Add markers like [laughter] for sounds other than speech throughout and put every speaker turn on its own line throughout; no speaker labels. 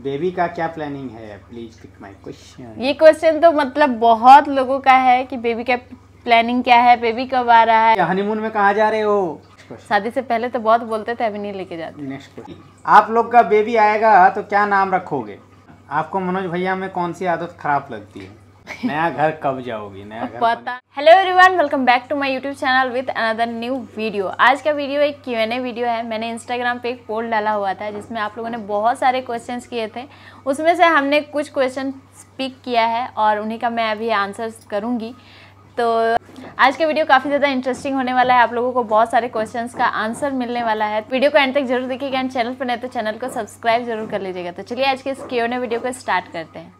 Baby का क्या planning है प्लीज पिक माय क्वेश्चन ये
क्वेश्चन तो मतलब बहुत लोगों का है कि बेबी का प्लानिंग क्या है बेबी कब आ रहा है हनीमून
में कहा जा रहे हो
शादी से पहले तो बहुत बोलते थे अभी नहीं लेके जाते
नेक्स्ट आप लोग का बेबी आएगा तो क्या नाम रखोगे आपको मनोज भैया में कौन सी आदत खराब लगती है [laughs] नया घर कब जाओगी नया घर पता
hello everyone welcome back to my YouTube channel with another new video आज का वीडियो एक क्यू एन ए वीडियो है मैंने इंस्टाग्राम पे एक पोल डाला हुआ था जिसमें आप लोगों ने बहुत सारे क्वेश्चंस किए थे उसमें से हमने कुछ क्वेश्चन पिक किया है और उन्हीं का मैं अभी आंसर करूँगी तो आज का वीडियो काफ़ी ज़्यादा इंटरेस्टिंग होने वाला है आप लोगों को बहुत सारे क्वेश्चंस का आंसर मिलने वाला है वीडियो को एंड तक जरूर देखिएगा एंड चैनल पर नहीं तो चैनल को सब्सक्राइब जरूर कर लीजिएगा तो चलिए आज के इस क्यों वीडियो को स्टार्ट करते हैं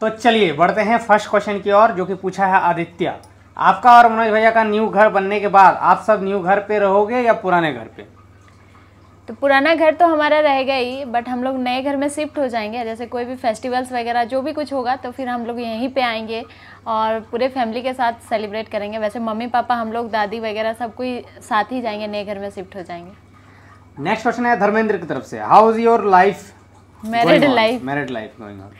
तो चलिए बढ़ते हैं फर्स्ट क्वेश्चन की ओर जो कि पूछा है आदित्य आपका और मनोज भैया का न्यू घर बनने के बाद आप सब न्यू घर पे रहोगे या पुराने घर पे
तो पुराना घर तो हमारा रहेगा ही बट हम लोग नए घर में शिफ्ट हो जाएंगे जैसे कोई भी फेस्टिवल्स वगैरह जो भी कुछ होगा तो फिर हम लोग यहीं पे आएंगे और पूरे फैमिली के साथ सेलिब्रेट करेंगे वैसे मम्मी पापा हम लोग दादी वगैरह सब कोई साथ ही जाएंगे नए घर में शिफ्ट हो जाएंगे
नेक्स्ट क्वेश्चन है धर्मेंद्र की तरफ से how is your life married life married life going on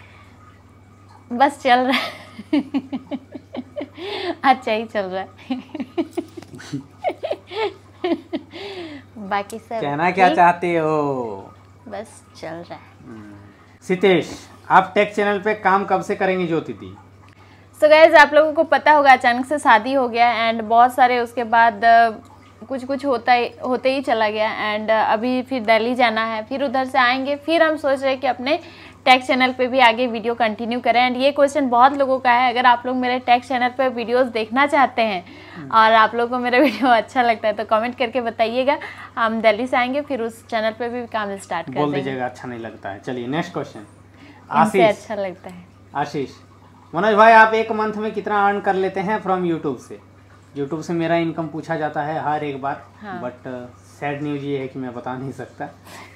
बस चल रहा है अच्छा ही चल रहा है बाकी सब कहना क्या चाहते हो बस चल रहा
है सितेश आप टेक चैनल पे काम कब से करेंगे ज्योति दी
सो गैज आप लोगों को पता होगा अचानक से शादी हो गया एंड बहुत सारे उसके बाद कुछ कुछ होता ही होते ही चला गया एंड अभी फिर दिल्ली जाना है फिर उधर से आएंगे फिर हम सोच रहे हैं कि अपने टैक्स चैनल पे भी आगे वीडियो कंटिन्यू करें एंड ये क्वेश्चन बहुत लोगों का है अगर आप लोग मेरे टैक्स चैनल पे वीडियोस देखना चाहते हैं हम्म. और आप लोगों को मेरा वीडियो [laughs] अच्छा लगता है तो कमेंट करके बताइएगा हम दिल्ली से आएंगे फिर उस चैनल पर भी काम स्टार्ट कर दीजिएगा
अच्छा नहीं लगता है चलिए नेक्स्ट क्वेश्चन आशीष अच्छा लगता है आशीष मनोज भाई आप एक मंथ में कितना अर्न कर लेते हैं फ्रॉम यूट्यूब से यूट्यूब से मेरा इनकम पूछा जाता है हर एक बार बट सैड न्यूज ये है कि मैं बता नहीं सकता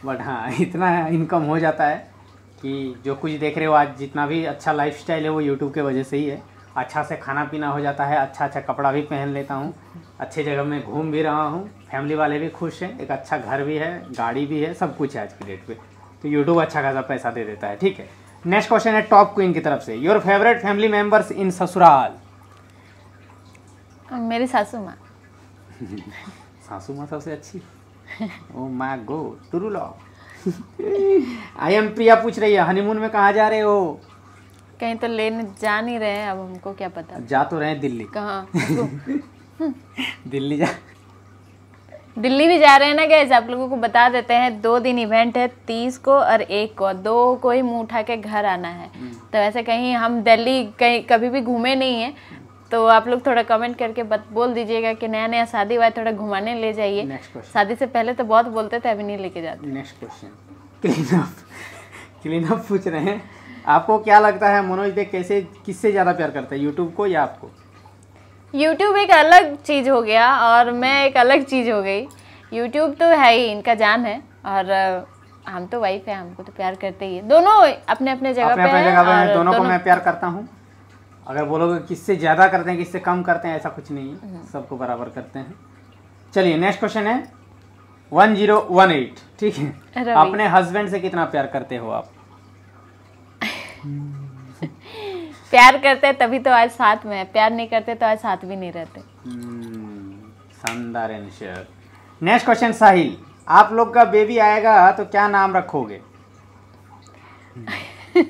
बट हाँ [laughs] इतना इनकम हो जाता है कि जो कुछ देख रहे हो आज जितना भी अच्छा लाइफ है वो यूट्यूब के वजह से ही है अच्छा से खाना पीना हो जाता है अच्छा अच्छा कपड़ा भी पहन लेता हूँ अच्छे जगह में घूम भी रहा हूँ फैमिली वाले भी खुश हैं एक अच्छा घर भी है गाड़ी भी है सब कुछ है आज की डेट पे तो यूट्यूब अच्छा खासा पैसा दे देता है ठीक है नेक्स्ट क्वेश्चन है टॉप क्वीन की तरफ से your favourite family members in ससुराल
मेरी सासू माँ
[laughs] सासू माँ सबसे अच्छी ओ माँ गो टुरू लॉ [laughs] आई एम प्रिया पूछ रही है हनीमून में कहा जा रहे हो
कहीं तो लेने जा नहीं रहे अब हमको क्या पता
जा तो रहे दिल्ली कहा दिल्ली जा
दिल्ली भी जा रहे हैं ना गैस आप लोगों को बता देते हैं दो दिन इवेंट है तीस को और एक को दो को ही मुँह उठा के घर आना है हम्म। तो ऐसे कहीं हम दिल्ली कहीं कभी भी घूमे नहीं है तो आप लोग थोड़ा कमेंट करके बत, बोल दीजिएगा कि नया नया शादी हुआ थोड़ा घुमाने ले जाइए शादी से पहले तो बहुत बोलते थे अभी नहीं लेके जाते
next question clean up clean up पूछ रहे हैं आपको क्या लगता है मनोज दे कैसे किससे ज़्यादा प्यार करता है यूट्यूब को या आपको
यूट्यूब एक अलग चीज़ हो गया और मैं एक अलग चीज़ हो गई यूट्यूब तो है ही इनका जान है और हम तो वाइफ है हमको तो प्यार करते ही दोनों अपने अपने जगह पे, हैं दोनों, दोनों को मैं प्यार
करता हूँ अगर बोलोगे किससे ज़्यादा करते हैं किससे कम करते हैं ऐसा कुछ नहीं है हम्म। सबको बराबर करते हैं चलिए नेक्स्ट क्वेश्चन है वन जीरो वन एट ठीक है अपने हस्बैंड से कितना प्यार करते हो आप
[laughs] प्यार करते हैं तभी तो आज साथ में है प्यार नहीं करते तो आज साथ भी नहीं रहते
हम्म, शानदार आंसर नेक्स्ट क्वेश्चन साहिल आप लोग का बेबी आएगा तो क्या नाम रखोगे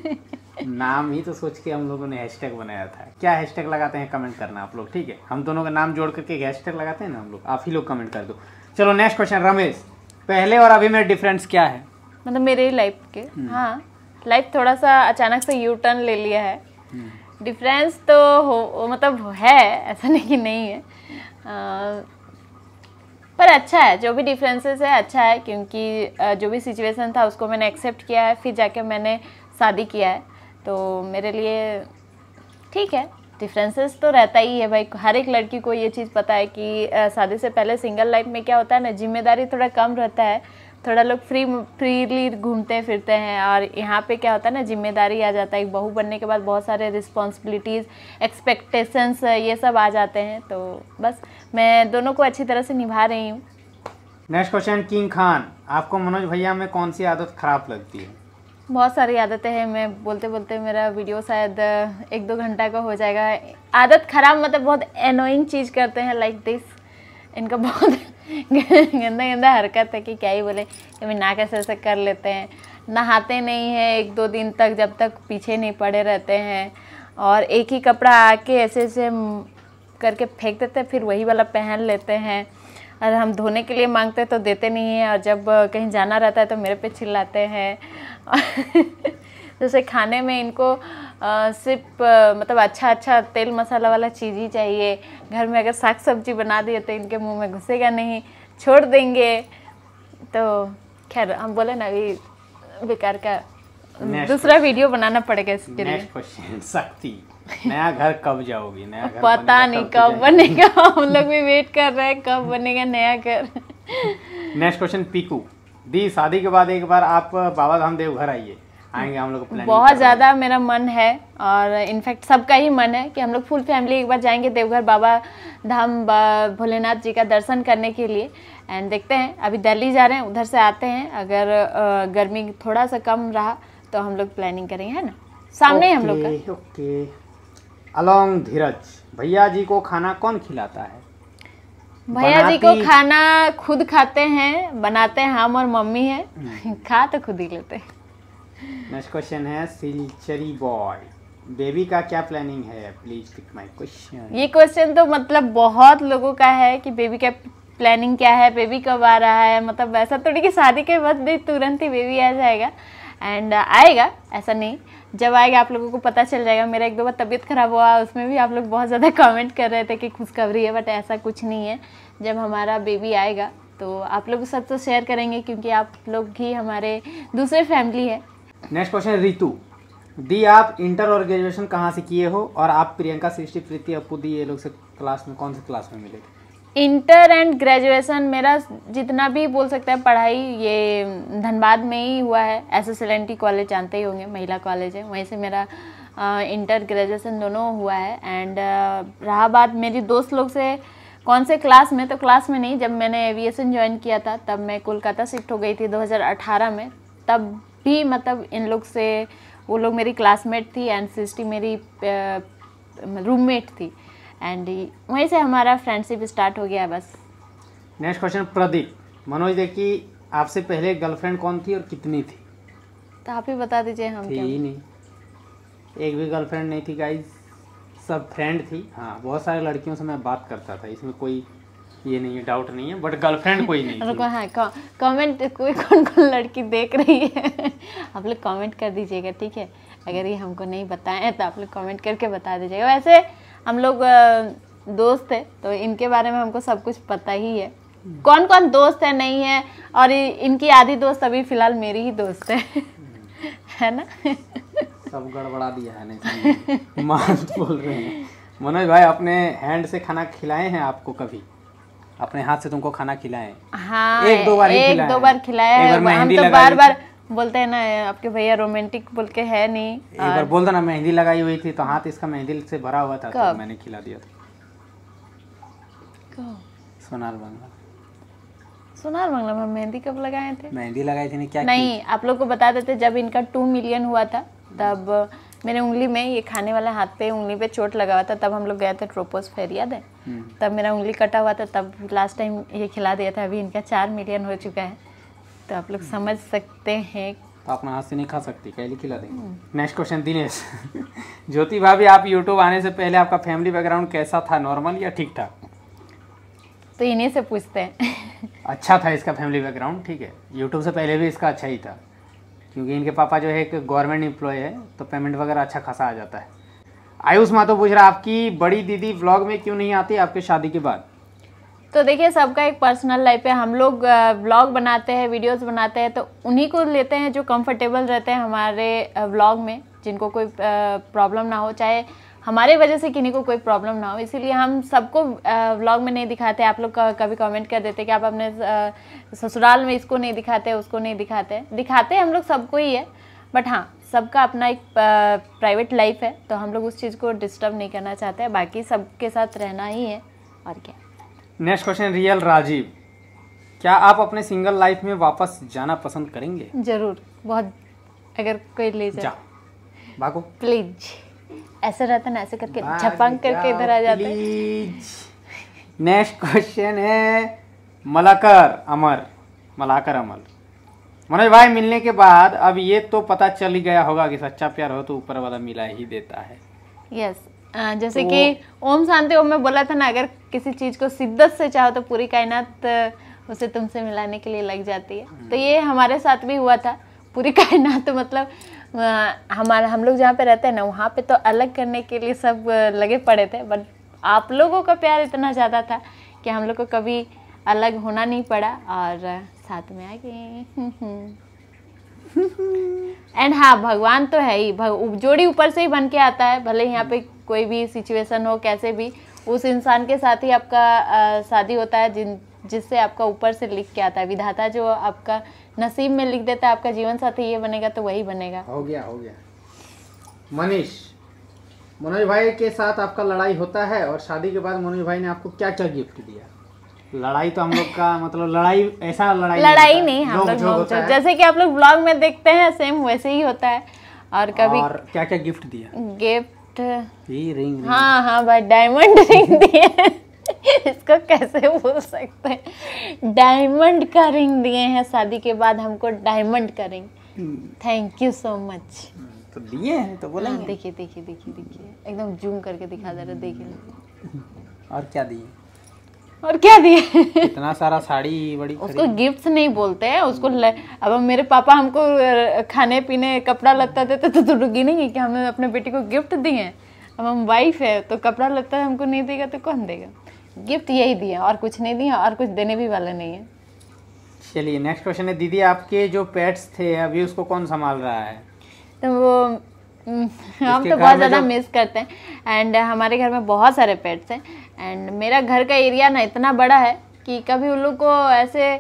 [laughs] नाम ही तो सोच के हम लोगों ने हैशटैग बनाया था क्या हैशटैग लगाते हैं कमेंट करना आप लोग ठीक है हम दोनों का नाम जोड़ करके हैशटैग लगाते हैं ना हम लोग आप ही लोग कमेंट कर दो चलो नेक्स्ट क्वेश्चन रमेश पहले और अभी में डिफरेंस क्या है
मतलब मेरे लाइफ के हम्म। हाँ लाइफ थोड़ा सा अचानक से यू टर्न ले लिया है डिफरेंस हम्म। तो हो मतलब है ऐसा नहीं कि नहीं है आ, पर अच्छा है जो भी डिफरेंसेस है अच्छा है क्योंकि जो भी सिचुएशन था उसको मैंने एक्सेप्ट किया है फिर जाके मैंने शादी किया है तो मेरे लिए ठीक है डिफरेंसेस तो रहता ही है भाई हर एक लड़की को ये चीज़ पता है कि शादी से पहले सिंगल लाइफ में क्या होता है ना जिम्मेदारी थोड़ा कम रहता है थोड़ा लोग फ्री फ्रीली घूमते फिरते हैं और यहाँ पे क्या होता है ना जिम्मेदारी आ जाता है एक बहू बनने के बाद बहुत सारे रिस्पॉन्सिबिलिटीज़ एक्सपेक्टेशंस ये सब आ जाते हैं तो बस मैं दोनों को अच्छी तरह से निभा रही हूँ
नेक्स्ट क्वेश्चन किंग खान आपको मनोज भैया में कौन सी आदत खराब लगती है
बहुत सारी आदतें हैं मैं बोलते बोलते मेरा वीडियो शायद एक दो घंटा का हो जाएगा आदत ख़राब मतलब बहुत एनोइंग चीज़ करते हैं लाइक दिस इनका बहुत [laughs] गंदा गंदा हरकत है कि क्या ही बोले कभी नाक ऐसे ऐसे कर लेते हैं नहाते नहीं हैं एक दो दिन तक जब तक पीछे नहीं पड़े रहते हैं और एक ही कपड़ा आके ऐसे ऐसे करके फेंक देते हैं फिर वही वाला पहन लेते हैं और हम धोने के लिए मांगते तो देते नहीं हैं और जब कहीं जाना रहता है तो मेरे पे चिल्लाते हैं [laughs] जैसे खाने में इनको सिर्फ मतलब अच्छा अच्छा तेल मसाला वाला चीज़ ही चाहिए घर में अगर साग सब्जी बना दिए तो इनके मुंह में घुसेगा नहीं छोड़ देंगे तो खैर हम बोले ना अभी बेकार का दूसरा वीडियो बनाना पड़ेगा इसके
लिए शक्ति [laughs] नया घर कब जाओगी नया घर पता नहीं
कब बनेगा हम लोग भी वेट कर रहे हैं कब बनेगा नया घर
नेक्स्ट क्वेश्चन पीकू दी शादी के बाद एक बार आप बाबा धाम देव घर आइए आएंगे हम लोग बहुत ज़्यादा
मेरा मन है और इनफैक्ट सबका ही मन है कि हम लोग फुल फैमिली एक बार जाएंगे देवघर बाबा धाम भोलेनाथ जी का दर्शन करने के लिए एंड देखते हैं अभी दिल्ली जा रहे हैं उधर से आते हैं अगर गर्मी थोड़ा सा कम रहा तो हम लोग प्लानिंग करेंगे है ना सामने okay, हम लोग
का ओके okay. अलोंग धीरज भैया जी को खाना कौन खिलाता है भैया जी को खाना
खुद खाते हैं बनाते हैं हम और मम्मी है हम्म। [laughs] खा तो खुद ही लेते हैं
नेक्स्ट क्वेश्चन है सिलचरी बॉय बेबी का क्या प्लानिंग है प्लीज पिक माय क्वेश्चन
ये क्वेश्चन तो मतलब बहुत लोगों का है कि बेबी का प्लानिंग क्या है बेबी कब आ रहा है मतलब ऐसा थोड़ी कि शादी के बाद भी तुरंत ही बेबी आ जाएगा एंड आएगा ऐसा नहीं जब आएगा आप लोगों को पता चल जाएगा मेरा एक दो बार तबीयत ख़राब हुआ उसमें भी आप लोग बहुत ज़्यादा कमेंट [laughs] कर रहे थे कि खुशखबरी है बट ऐसा कुछ नहीं है जब हमारा बेबी आएगा तो आप लोग सब तो शेयर करेंगे क्योंकि आप लोग ही हमारे दूसरे फैमिली है
नेक्स्ट क्वेश्चन रितु दी आप इंटर और ग्रेजुएशन कहाँ से किए हो और आप प्रियंका सृष्टि प्रीति अपू दी ये लोग से क्लास में कौन से क्लास में मिले थे
इंटर एंड ग्रेजुएशन मेरा जितना भी बोल सकते हैं पढ़ाई ये धनबाद में ही हुआ है S S L N T college जानते ही होंगे महिला कॉलेज है वहीं से मेरा इंटर ग्रेजुएशन दोनों हुआ है एंड रहा बात मेरी दोस्त लोग से कौन से क्लास में तो क्लास में नहीं जब मैंने एविएशन ज्वाइन किया था तब मैं कोलकाता शिफ्ट हो गई थी 2018 में तब भी मतलब इन लोग से वो लोग मेरी क्लासमेट थी एंड सिस्टी मेरी रूममेट थी एंड वहीं से हमारा फ्रेंडशिप स्टार्ट हो गया बस
नेक्स्ट क्वेश्चन प्रदीप मनोज देखिए आपसे पहले गर्लफ्रेंड कौन थी और कितनी थी
तो आप ही बता दीजिए हम थी ही नहीं
एक भी गर्लफ्रेंड नहीं थी गाइज सब फ्रेंड थी हाँ बहुत सारे लड़कियों से मैं बात करता था इसमें कोई ये नहीं है डाउट नहीं है बट गर्लफ्रेंड कोई नहीं [laughs] रुको
हाँ कमेंट कौ, कोई कौन कौन लड़की देख रही है [laughs] आप लोग कमेंट कर दीजिएगा ठीक है अगर ये हमको नहीं बताएं तो आप लोग कमेंट करके बता दीजिएगा वैसे हम लोग दोस्त है तो इनके बारे में हमको सब कुछ पता ही है कौन कौन दोस्त है नहीं है और इनकी आधी दोस्त अभी फिलहाल मेरी ही दोस्त है [laughs] है ना
सब गड़बड़ा दिया है नहीं तो बोल रहे हैं मनोज भाई अपने हैंड से खाना खिलाए हैं आपको कभी अपने हाथ से तुमको खाना खिलाए
हाँ एक दो बार एक दो बार खिलाया है हम तो बार बार बोलते हैं ना आपके भैया रोमांटिक बोल के है नहीं एक बार
बोल दो मेहंदी लगाई हुई थी तो हाथ इसका मेहंदी से भरा हुआ था तो मैंने खिला दिया था सोनार बंगला
सोनार बंगला में मेहंदी कब लगाए थे मेहंदी
लगाई थी नहीं क्या नहीं
आप लोग को बता देते जब इनका टू मिलियन हुआ था तब मेरे उंगली में ये खाने वाले हाथ पे उंगली पे चोट लगा हुआ था तब हम लोग गए थे ट्रोपोस फेर याद है हम्म। तब मेरा उंगली कटा हुआ था तब लास्ट टाइम ये खिला दिया था अभी इनका चार मिलियन हो चुका है तो आप लोग समझ सकते हैं
अपना तो हाथ से नहीं खा सकती कैली खिला देंगे नेक्स्ट क्वेश्चन दिनेश [laughs] ज्योति भाभी आप यूट्यूब आने से पहले आपका फैमिली बैकग्राउंड कैसा था नॉर्मल या ठीक ठाक
तो इन्हीं से पूछते हैं
[laughs] अच्छा था इसका फैमिली बैकग्राउंड ठीक है यूट्यूब से पहले भी इसका अच्छा ही था क्योंकि इनके पापा जो है एक गवर्नमेंट एम्प्लॉय है तो पेमेंट वगैरह अच्छा खासा आ जाता है आयुष तो पूछ रहा आपकी बड़ी दीदी ब्लॉग में क्यों नहीं आती आपके शादी के बाद
तो देखिए सबका एक पर्सनल लाइफ है हम लोग व्लॉग बनाते हैं वीडियोस बनाते हैं तो उन्हीं को लेते हैं जो कंफर्टेबल रहते हैं हमारे व्लॉग में जिनको कोई प्रॉब्लम ना हो चाहे हमारे वजह से किन्हीं को कोई प्रॉब्लम ना हो इसीलिए हम सबको व्लॉग में नहीं दिखाते आप लोग कभी कमेंट कर देते कि आप अपने ससुराल में इसको नहीं दिखाते उसको नहीं दिखाते दिखाते हम लोग सबको ही है बट हाँ सबका अपना एक प्राइवेट लाइफ है तो हम लोग उस चीज़ को डिस्टर्ब नहीं करना चाहते बाकी सबके साथ रहना ही है और क्या
नेक्स्ट क्वेश्चन रियल राजीव क्या आप अपने सिंगल लाइफ में वापस जाना पसंद करेंगे
जरूर बहुत अगर कोई ले जा भागो प्लीज ऐसे रहता ना ऐसे करके झपंग करके इधर आ जाते
नेक्स्ट क्वेश्चन है मलाकर अमर मलाकर अमर मनोज भाई मिलने के बाद अब ये तो पता चल ही गया होगा कि सच्चा प्यार हो तो ऊपर वाला मिला ही देता है
यस yes, आ, जैसे तो कि ओम शांति ओम में बोला था ना अगर किसी चीज को शिद्दत से चाहो तो पूरी कायनात उसे तुमसे मिलाने के लिए लग जाती है तो ये हमारे साथ भी हुआ था पूरी [laughs] कायनात तो मतलब हमारा हम लोग जहाँ पे रहते हैं ना वहाँ पे तो अलग करने के लिए सब लगे पड़े थे बट आप लोगों का प्यार इतना ज़्यादा था कि हम लोग को कभी अलग होना नहीं पड़ा और साथ में आ गए [laughs] एंड [laughs] हाँ भगवान तो है ही भग, जोड़ी ऊपर से ही बन के आता है भले यहाँ पे कोई भी सिचुएशन हो कैसे भी उस इंसान के साथ ही आपका शादी होता है जिन जिससे आपका ऊपर से लिख के आता है विधाता जो आपका नसीब में लिख देता है आपका जीवन साथी ये बनेगा तो वही बनेगा
हो गया हो गया मनीष मनोज भाई के साथ आपका लड़ाई होता है और शादी के बाद मनोज भाई ने आपको क्या क्या गिफ्ट दिया लड़ाई तो हम लोग का मतलब लड़ाई ऐसा लड़ाई लड़ाई नहीं, हम लोग जैसे
कि आप लोग ब्लॉग में देखते हैं सेम वैसे ही होता है और कभी और
क्या क्या गिफ्ट दिया
गिफ्ट
ये रिंग हाँ
हाँ भाई डायमंड रिंग [laughs] दिए इसको कैसे बोल सकते हैं डायमंड का रिंग दिए हैं शादी के बाद हमको डायमंड का ring thank you so much
तो दिए हैं तो बोला हाँ, देखिए
देखिए देखिए देखिए एकदम जूम करके दिखा रहे देखिए और क्या दिए और क्या दिया
इतना सारा साड़ी बड़ी उसको
गिफ्ट्स नहीं बोलते हैं उसको अब मेरे पापा हमको खाने पीने कपड़ा लत्ता देते तो, तो रुकी नहीं है कि हमने अपने बेटी को गिफ्ट दिए अब हम वाइफ है तो कपड़ा लत्ता हमको नहीं देगा तो कौन देगा गिफ्ट यही दिया और कुछ नहीं दिया और कुछ देने भी वाला नहीं है
चलिए नेक्स्ट क्वेश्चन है दीदी आपके जो पेट्स थे अभी उसको कौन संभाल रहा है
तो वो हम तो बहुत ज़्यादा मिस करते हैं एंड हमारे घर में बहुत सारे पेट्स हैं एंड मेरा घर का एरिया ना इतना बड़ा है कि कभी उन लोग को ऐसे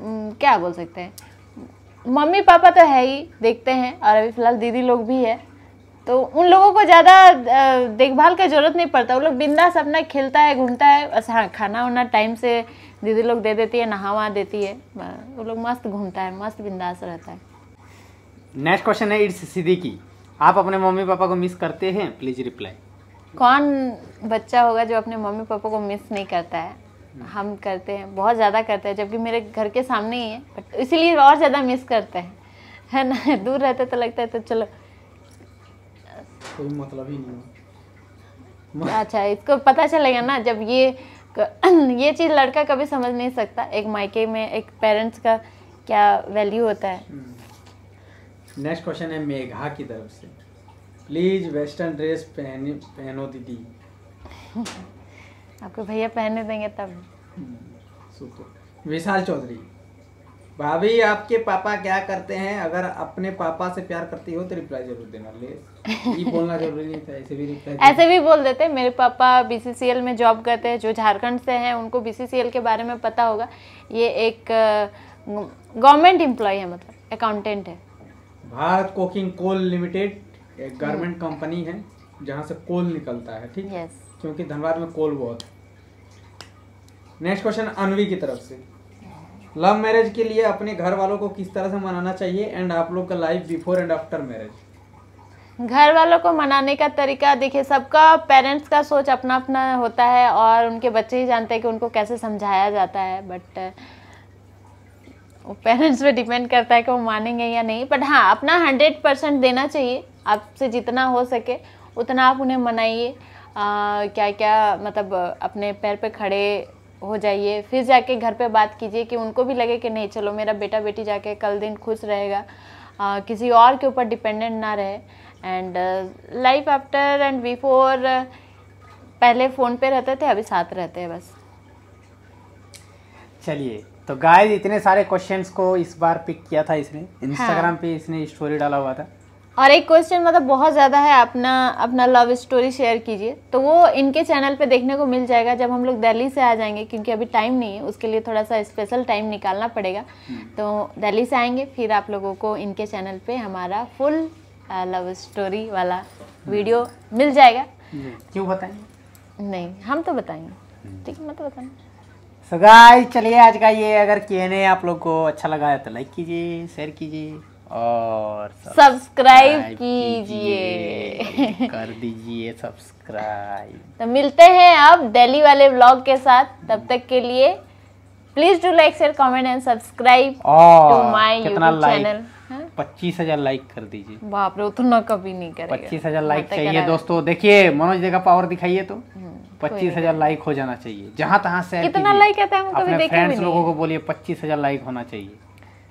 क्या बोल सकते हैं मम्मी पापा तो है ही देखते हैं और अभी फ़िलहाल दीदी लोग भी है तो उन लोगों को ज़्यादा देखभाल की ज़रूरत नहीं पड़ता वो लोग बिंदास अपना खेलता है घूमता है बस हाँ खाना वाना टाइम से दीदी लोग दे देती है नहा देती है वो लोग मस्त घूमता है मस्त बिंदास रहता है
नेक्स्ट क्वेश्चन है इट्स सिद्दीकी आप अपने मम्मी पापा को मिस करते हैं प्लीज़ रिप्लाई
कौन बच्चा होगा जो अपने मम्मी पापा को मिस नहीं करता है हम करते हैं बहुत ज़्यादा करते हैं जबकि मेरे घर के सामने ही है बट इसीलिए और ज़्यादा मिस करते हैं है ना [laughs] दूर रहते तो लगता है तो चलो
कोई मतलब ही नहीं [laughs]
अच्छा इसको पता चलेगा ना जब ये [clears throat] ये चीज़ लड़का कभी समझ नहीं सकता एक मायके में एक पेरेंट्स का क्या वैल्यू होता है
नेक्स्ट हम्म। क्वेश्चन है मेघा की तरफ से प्लीज़ वेस्टर्न ड्रेस पहन पहनो दीदी
आपको भैया पहनने देंगे तब
विशाल चौधरी भाभी आपके पापा क्या करते हैं अगर अपने पापा से प्यार करती हो तो रिप्लाई जरूर देना ले ये बोलना जरूरी नहीं था ऐसे भी रिप्लाई ऐसे भी
बोल देते मेरे पापा बीसीसीएल में जॉब करते हैं जो झारखंड से हैं उनको बीसीसीएल के बारे में पता होगा ये एक गवर्नमेंट एम्प्लॉय है मतलब अकाउंटेंट है
भारत कोकिंग कोल लिमिटेड एक गारमेंट कंपनी है जहाँ से कोल निकलता है ठीक yes. क्योंकि धनबाद में कोल बहुत है नेक्स्ट क्वेश्चन अनवी की तरफ से लव मैरिज के लिए अपने घर वालों को किस तरह से मनाना चाहिए एंड आप लोग का life before and after marriage
घर वालों को मनाने का तरीका देखिए सबका पेरेंट्स का सोच अपना अपना होता है और उनके बच्चे ही जानते हैं कि उनको कैसे समझाया जाता है बट पेरेंट्स पे डिपेंड करता है कि वो मानेंगे या नहीं बट हाँ अपना हंड्रेड परसेंट देना चाहिए आपसे जितना हो सके उतना आप उन्हें मनाइए क्या क्या मतलब अपने पैर पे खड़े हो जाइए फिर जाके घर पे बात कीजिए कि उनको भी लगे कि नहीं चलो मेरा बेटा बेटी जाके कल दिन खुश रहेगा आ, किसी और के ऊपर डिपेंडेंट ना रहे and life after and before पहले फ़ोन पे रहते थे अभी साथ रहते हैं बस
चलिए तो गाय इतने सारे क्वेश्चंस को इस बार पिक किया था इसने इंस्टाग्राम हाँ। पे इसने स्टोरी डाला हुआ था
और एक क्वेश्चन मतलब बहुत ज़्यादा है अपना अपना लव स्टोरी शेयर कीजिए तो वो इनके चैनल पे देखने को मिल जाएगा जब हम लोग दिल्ली से आ जाएंगे क्योंकि अभी टाइम नहीं है उसके लिए थोड़ा सा स्पेशल टाइम निकालना पड़ेगा हम्म। तो दिल्ली से आएंगे फिर आप लोगों को इनके चैनल पे हमारा फुल लव स्टोरी वाला वीडियो हम्म। मिल जाएगा
क्यों बताएंगे
नहीं हम तो बताएंगे हम्म। ठीक है मैं तो बताएंगे
सो चलिए आज का ये अगर कहने आप लोग को अच्छा लगा है तो लाइक कीजिए शेयर कीजिए और सब्सक्राइब कीजिए कर दीजिए सब्सक्राइब
तो मिलते हैं आप दिल्ली वाले ब्लॉग के साथ तब तक के लिए please do like share comment and subscribe to my YouTube channel
पच्चीस हजार लाइक कर दीजिए
बाप रे उतना कभी नहीं करेगा पच्चीस हजार लाइक चाहिए
दोस्तों देखिए मनोज का पावर दिखाइए तो हम्म, पच्चीस हजार लाइक हो जाना चाहिए जहाँ तहाँ से कितना लाइक
आता है तो हम कभी देखे लोगों
को बोलिए पच्चीस हजार लाइक होना चाहिए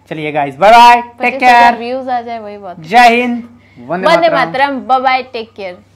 चलिए guys bye bye take care
views आ जाए वही बात जय हिंद
वंदे मातरम
बाय बाय टेक केयर